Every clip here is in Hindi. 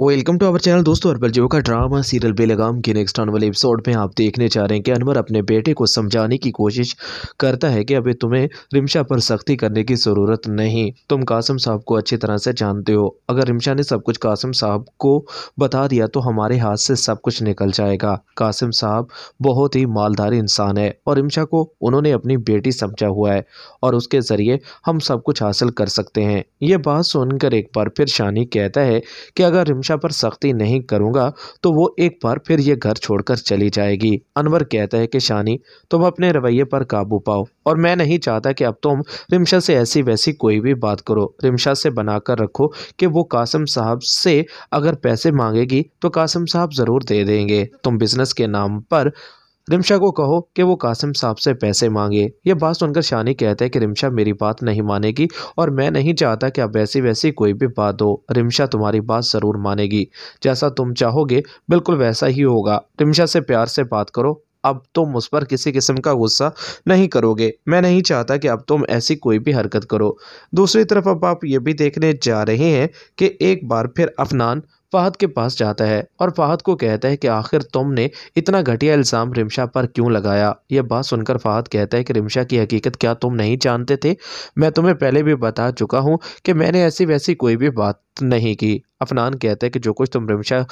वेलकम टू अवर चैनल दोस्तों अरबल जो का ड्रामा सीरियल बेलगाम के नेक्स्ट आने वाले एपिसोड में आप देखने चाह रहे हैं कि अनवर अपने बेटे को समझाने की कोशिश करता है कि अभी तुम्हें रिमशा पर सख्ती करने की ज़रूरत नहीं तुम कासम साहब को अच्छी तरह से जानते हो अगर रिमशा ने सब कुछ कासम साहब को बता दिया तो हमारे हाथ से सब कुछ निकल जाएगा कासिम साहब बहुत ही मालदार इंसान है और रिमशा को उन्होंने अपनी बेटी समझा हुआ है और उसके ज़रिए हम सब कुछ हासिल कर सकते हैं ये बात सुनकर एक बार फिर शानी कहता है कि अगर शिक्षा पर सख्ती नहीं करूंगा तो वो एक बार फिर ये घर छोड़कर चली जाएगी अनवर कहता है कि शानी तुम अपने रवैये पर काबू पाओ और मैं नहीं चाहता कि अब तुम रिमशा से ऐसी वैसी कोई भी बात करो रिमशा से बनाकर रखो कि वो कासम साहब से अगर पैसे मांगेगी तो कासम साहब ज़रूर दे देंगे तुम बिजनेस के नाम पर रिमशा को कहो कि वो कासिम साहब से पैसे मांगे ये बात सुनकर शानी कहते हैं कि रिमशा मेरी बात नहीं मानेगी और मैं नहीं चाहता कि आप वैसी वैसी कोई भी बात हो रिमशा तुम्हारी बात ज़रूर मानेगी जैसा तुम चाहोगे बिल्कुल वैसा ही होगा रिमशा से प्यार से बात करो अब तुम उस पर किसी किस्म का गुस्सा नहीं करोगे मैं नहीं चाहता कि अब तुम ऐसी कोई भी हरकत करो दूसरी तरफ अब आप ये भी देखने जा रहे हैं कि एक बार फिर अफनान फ़ाहद के पास जाता है और फाहद को कहता है कि आखिर तुमने इतना घटिया इल्ज़ाम रिमशा पर क्यों लगाया यह बात सुनकर फाहद कहता है कि रिमशा की हकीकत क्या तुम नहीं जानते थे मैं तुम्हें पहले भी बता चुका हूँ कि मैंने ऐसी वैसी कोई भी बात नहीं की अफनान कहता है कि जो कुछ तुम रिमशा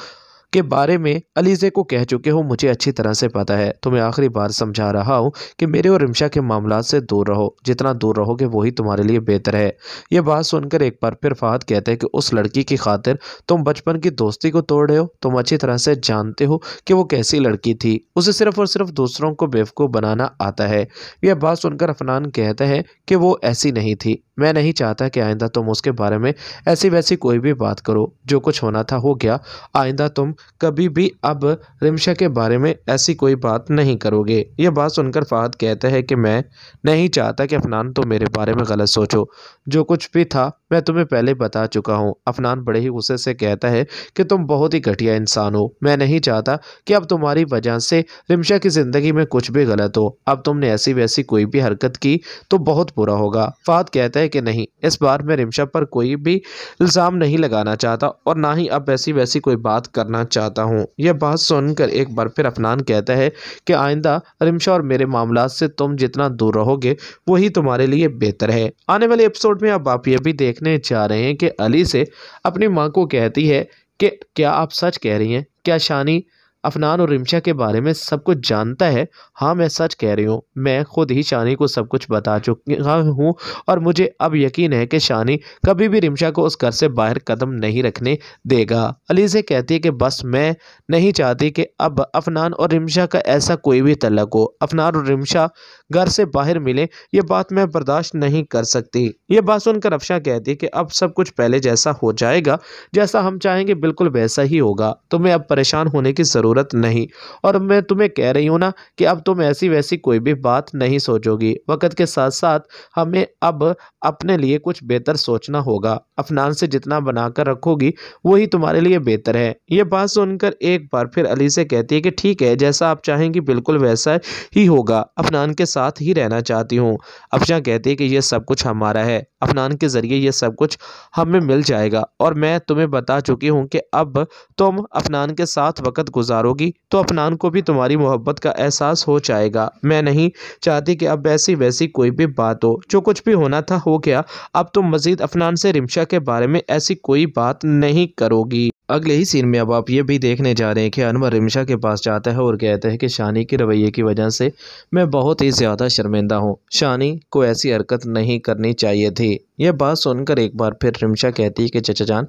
के बारे में अलीज़े को कह चुके हो मुझे अच्छी तरह से पता है तुम्हें आखिरी बार समझा रहा हूँ कि मेरे और रिमशा के मामला से दूर रहो जितना दूर रहोगे वही तुम्हारे लिए बेहतर है यह बात सुनकर एक बार फिर फाद कहते हैं कि उस लड़की की खातिर तुम बचपन की दोस्ती को तोड़ रहे हो तुम अच्छी तरह से जानते हो कि वो कैसी लड़की थी उसे सिर्फ और सिर्फ दूसरों को बेवकूफ़ बनाना आता है यह बात सुनकर अफनान कहते हैं कि वो ऐसी नहीं थी मैं नहीं चाहता कि आइंदा तुम उसके बारे में ऐसी वैसी कोई भी बात करो जो कुछ होना था हो गया आइंदा तुम कभी भी अब रिमशा के बारे में ऐसी कोई बात नहीं करोगे यह बात सुनकर फ़हद कहते हैं कि मैं नहीं चाहता कि अफनान तुम मेरे बारे में गलत सोचो जो कुछ भी था मैं तुम्हें पहले बता चुका हूँ अफनान बड़े ही गुस्से से कहता है कि तुम बहुत ही घटिया इंसान हो मैं नहीं चाहता कि अब तुम्हारी वजह से रिमशा की ज़िंदगी में कुछ भी गलत हो अब तुमने ऐसी वैसी कोई भी हरकत की तो बहुत बुरा होगा फाद कहता है है कि नहीं इस बार मैं रिमशा पर कोई भी इल्ज़ाम नहीं लगाना चाहता और ना ही अब ऐसी वैसी कोई बात करना चाहता हूँ यह बात सुनकर एक बार फिर अफनान कहता है कि आइंदा रिमशा और मेरे मामला से तुम जितना दूर रहोगे वही तुम्हारे लिए बेहतर है आने वाले एपिसोड में अब आप ये भी देखने जा रहे हैं कि अली से अपनी माँ को कहती है कि क्या आप सच कह रही हैं क्या शानी अफनान और रिमशा के बारे में सब कुछ जानता है हाँ मैं सच कह रही हूँ मैं खुद ही शानी को सब कुछ बता चुका हूँ और मुझे अब यकीन है कि शानी कभी भी रिमशा को उस घर से बाहर कदम नहीं रखने देगा अली से कहती है कि बस मैं नहीं चाहती कि अब अफनान और रिमशा का ऐसा कोई भी तलक हो अफनान और रिमशा घर से बाहर मिले ये बात मैं बर्दाश्त नहीं कर सकती ये बात सुनकर अफशा कहती है कि अब सब कुछ पहले जैसा हो जाएगा जैसा हम चाहेंगे बिल्कुल वैसा ही होगा तुम्हें तो अब परेशान होने की ज़रूरत ज़रूरत नहीं और मैं तुम्हें कह रही हूँ ना कि अब तुम ऐसी वैसी कोई भी बात नहीं सोचोगी वक्त के साथ साथ हमें अब अपने लिए कुछ बेहतर सोचना होगा अफनान से जितना बनाकर रखोगी वही तुम्हारे लिए बेहतर है ये बात सुनकर एक बार फिर अली से कहती है कि ठीक है जैसा आप चाहेंगी बिल्कुल वैसा ही होगा अफनान के साथ ही रहना चाहती हूँ अफशा कहती है कि यह सब कुछ हमारा है अफनान के ज़रिए यह सब कुछ हमें मिल जाएगा और मैं तुम्हें बता चुकी हूँ कि अब तुम अफनान के साथ वक्त गुजार गुजारोगी तो अपनान को भी तुम्हारी मोहब्बत का एहसास हो जाएगा मैं नहीं चाहती कि अब ऐसी वैसी कोई भी बात हो जो कुछ भी होना था हो गया अब तुम मज़ीद अफनान से रिमशा के बारे में ऐसी कोई बात नहीं करोगी अगले ही सीन में अब आप ये भी देखने जा रहे हैं कि अनवर रिमशा के पास जाता है और कहते हैं कि शानी के रवैये की वजह से मैं बहुत ही ज़्यादा शर्मिंदा हूँ शानी को ऐसी हरकत नहीं करनी चाहिए थी यह बात सुनकर एक बार फिर रिमशा कहती है कि चचा जान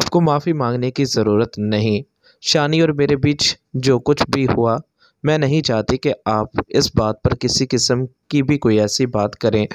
आपको माफ़ी मांगने की ज़रूरत नहीं शानी और मेरे बीच जो कुछ भी हुआ मैं नहीं चाहती कि आप इस बात पर किसी किस्म की भी कोई ऐसी बात करें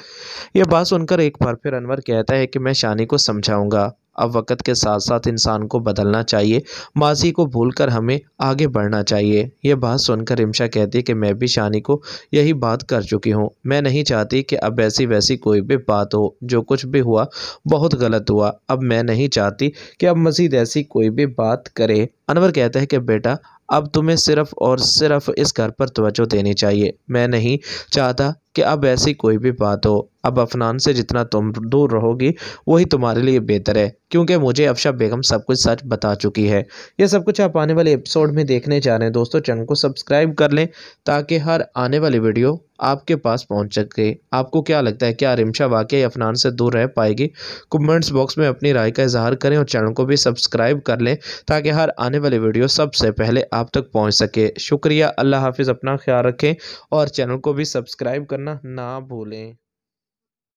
यह बात सुनकर एक बार फिर अनवर कहता है कि मैं शानी को समझाऊंगा अब वक़्त के साथ साथ इंसान को बदलना चाहिए माजी को भूलकर हमें आगे बढ़ना चाहिए यह बात सुनकर इमशा कहती है कि मैं भी शानी को यही बात कर चुकी हूँ मैं नहीं चाहती कि अब ऐसी वैसी कोई भी बात हो जो कुछ भी हुआ बहुत गलत हुआ अब मैं नहीं चाहती कि अब मज़ीद ऐसी कोई भी बात करे अनवर कहता है कि बेटा अब तुम्हें सिर्फ़ और सिर्फ़ इस घर पर तोज्जो देनी चाहिए मैं नहीं चाहता कि अब ऐसी कोई भी बात हो अब अफनान से जितना तुम दूर रहोगी वही तुम्हारे लिए बेहतर है क्योंकि मुझे अफशा बेगम सब कुछ सच बता चुकी है यह सब कुछ आप आने वाले एपिसोड में देखने जा रहे हैं दोस्तों चैनल को सब्सक्राइब कर लें ताकि हर आने वाली वीडियो आपके पास पहुंच सके आपको क्या लगता है क्या रिमशा वाकई अफनान से दूर रह पाएगी कमेंट्स बॉक्स में अपनी राय का इजहार करें और चैनल को भी सब्सक्राइब कर लें ताकि हर आने वाली वीडियो सबसे पहले आप तक पहुँच सके शुक्रिया अल्लाह हाफिज़ अपना ख्याल रखें और चैनल को भी सब्सक्राइब करना ना भूलें